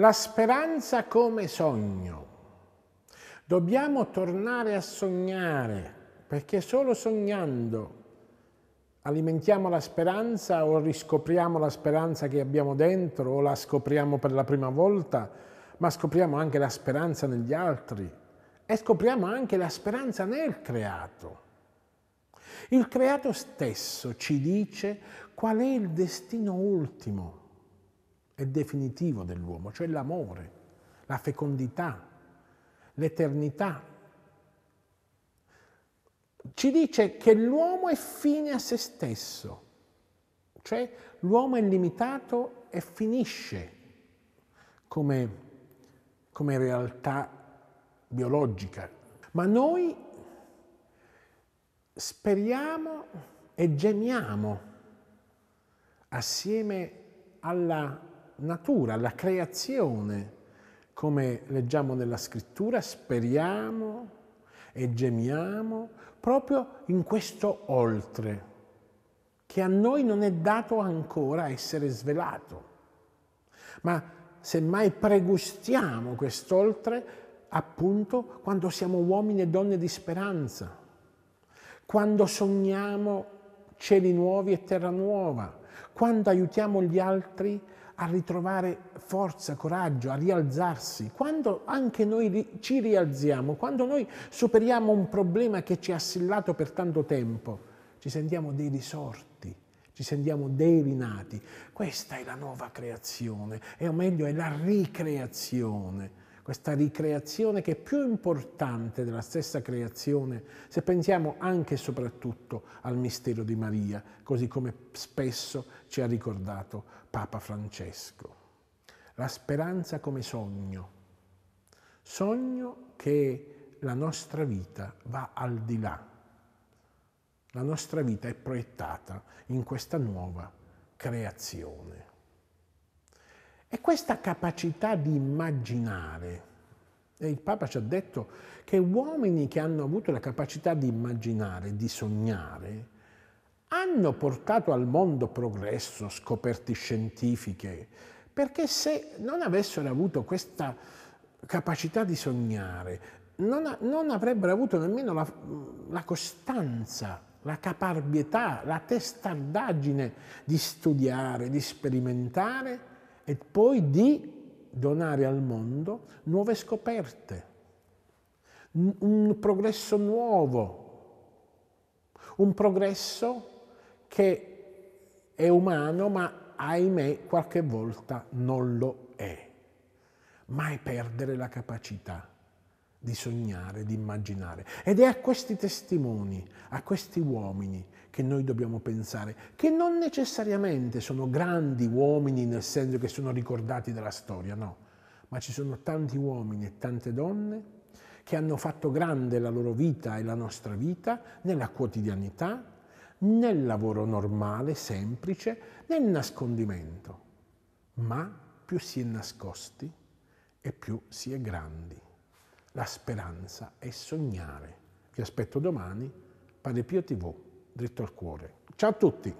La speranza come sogno. Dobbiamo tornare a sognare, perché solo sognando alimentiamo la speranza o riscopriamo la speranza che abbiamo dentro o la scopriamo per la prima volta, ma scopriamo anche la speranza negli altri e scopriamo anche la speranza nel creato. Il creato stesso ci dice qual è il destino ultimo e definitivo dell'uomo, cioè l'amore, la fecondità, l'eternità. Ci dice che l'uomo è fine a se stesso, cioè l'uomo è limitato e finisce come, come realtà biologica. Ma noi speriamo e gemiamo assieme alla natura, la creazione, come leggiamo nella scrittura, speriamo e gemiamo proprio in questo oltre, che a noi non è dato ancora essere svelato, ma semmai pregustiamo quest'oltre appunto quando siamo uomini e donne di speranza, quando sogniamo cieli nuovi e terra nuova, quando aiutiamo gli altri a ritrovare forza, coraggio, a rialzarsi, quando anche noi ci rialziamo, quando noi superiamo un problema che ci ha assillato per tanto tempo, ci sentiamo dei risorti, ci sentiamo dei rinati. Questa è la nuova creazione, e o meglio è la ricreazione questa ricreazione che è più importante della stessa creazione, se pensiamo anche e soprattutto al mistero di Maria, così come spesso ci ha ricordato Papa Francesco. La speranza come sogno, sogno che la nostra vita va al di là, la nostra vita è proiettata in questa nuova creazione. E questa capacità di immaginare, e il Papa ci ha detto che uomini che hanno avuto la capacità di immaginare, di sognare, hanno portato al mondo progresso, scoperte scientifiche, perché se non avessero avuto questa capacità di sognare, non, non avrebbero avuto nemmeno la, la costanza, la caparbietà, la testardaggine di studiare, di sperimentare e poi di donare al mondo nuove scoperte, un progresso nuovo, un progresso che è umano ma ahimè qualche volta non lo è. Mai perdere la capacità di sognare, di immaginare. Ed è a questi testimoni, a questi uomini che noi dobbiamo pensare, che non necessariamente sono grandi uomini nel senso che sono ricordati dalla storia, no, ma ci sono tanti uomini e tante donne che hanno fatto grande la loro vita e la nostra vita nella quotidianità, nel lavoro normale, semplice, nel nascondimento. Ma più si è nascosti e più si è grandi. La speranza è sognare. Vi aspetto domani, Pane Pio TV, dritto al cuore. Ciao a tutti!